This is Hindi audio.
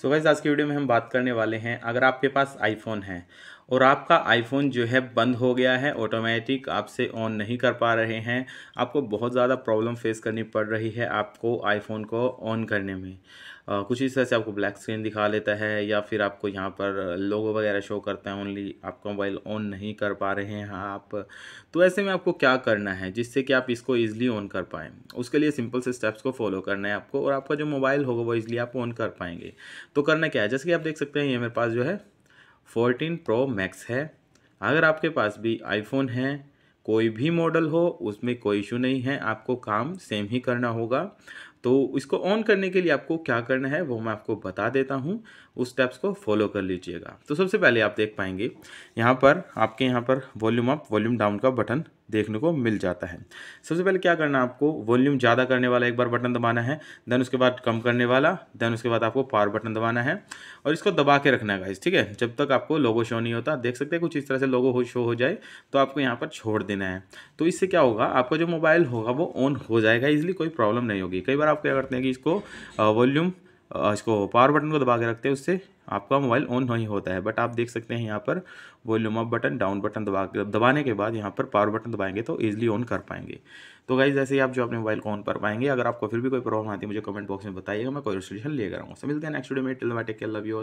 सो so गाइज आज की वीडियो में हम बात करने वाले हैं अगर आपके पास आईफोन है और आपका आईफोन जो है बंद हो गया है ऑटोमेटिक आपसे ऑन नहीं कर पा रहे हैं आपको बहुत ज़्यादा प्रॉब्लम फेस करनी पड़ रही है आपको आईफोन को ऑन करने में आ, कुछ इस तरह से आपको ब्लैक स्क्रीन दिखा लेता है या फिर आपको यहाँ पर लोगो वगैरह शो करता है ओनली आपका मोबाइल ऑन नहीं कर पा रहे हैं आप तो ऐसे में आपको क्या करना है जिससे कि आप इसको ईजिली ऑन कर पाएँ उसके लिए सिंपल से स्टेप्स को फॉलो करना है आपको और आपका जो मोबाइल होगा वो ईजिली आप ऑन कर पाएंगे तो करना क्या है जैसे कि आप देख सकते हैं ये मेरे पास जो है 14 प्रो मैक्स है अगर आपके पास भी आईफोन है कोई भी मॉडल हो उसमें कोई इशू नहीं है आपको काम सेम ही करना होगा तो इसको ऑन करने के लिए आपको क्या करना है वो मैं आपको बता देता हूँ उस स्टेप्स को फॉलो कर लीजिएगा तो सबसे पहले आप देख पाएंगे यहाँ पर आपके यहाँ पर वॉल्यूम अप वॉल्यूम डाउन का बटन देखने को मिल जाता है सबसे पहले क्या करना है आपको वॉल्यूम ज़्यादा करने वाला एक बार बटन दबाना है देन उसके बाद कम करने वाला देन उसके बाद आपको पावर बटन दबाना है और इसको दबा के रखना है इस ठीक है जब तक आपको लोगो शो नहीं होता देख सकते हैं कुछ इस तरह से लोगो हो शो हो जाए तो आपको यहाँ पर छोड़ देना है तो इससे क्या होगा आपका जो मोबाइल होगा वो ऑन हो जाएगा इसलिए कोई प्रॉब्लम नहीं होगी कई बार आप क्या करते हैं कि इसको वॉल्यूम इसको पावर बटन को दबा के रखते हैं उससे आपका मोबाइल ऑन नहीं होता है बट आप देख सकते हैं यहाँ पर volume up button down button दबा दबाने के बाद यहाँ पर पावर बटन दबाएंगे तो ईजिली ऑन कर पाएंगे तो गाइज जैसे ही आप जो अपने मोबाइल को ऑन कर पाएंगे अगर आपको फिर भी कोई प्रॉब्लम आती है मुझे कमेंट बॉक्स में बताइएगा मैं कोई सोल्यूशन लेकर आऊँगा मिलते हैं नेक्स्ट वीडियो में टिल लव यू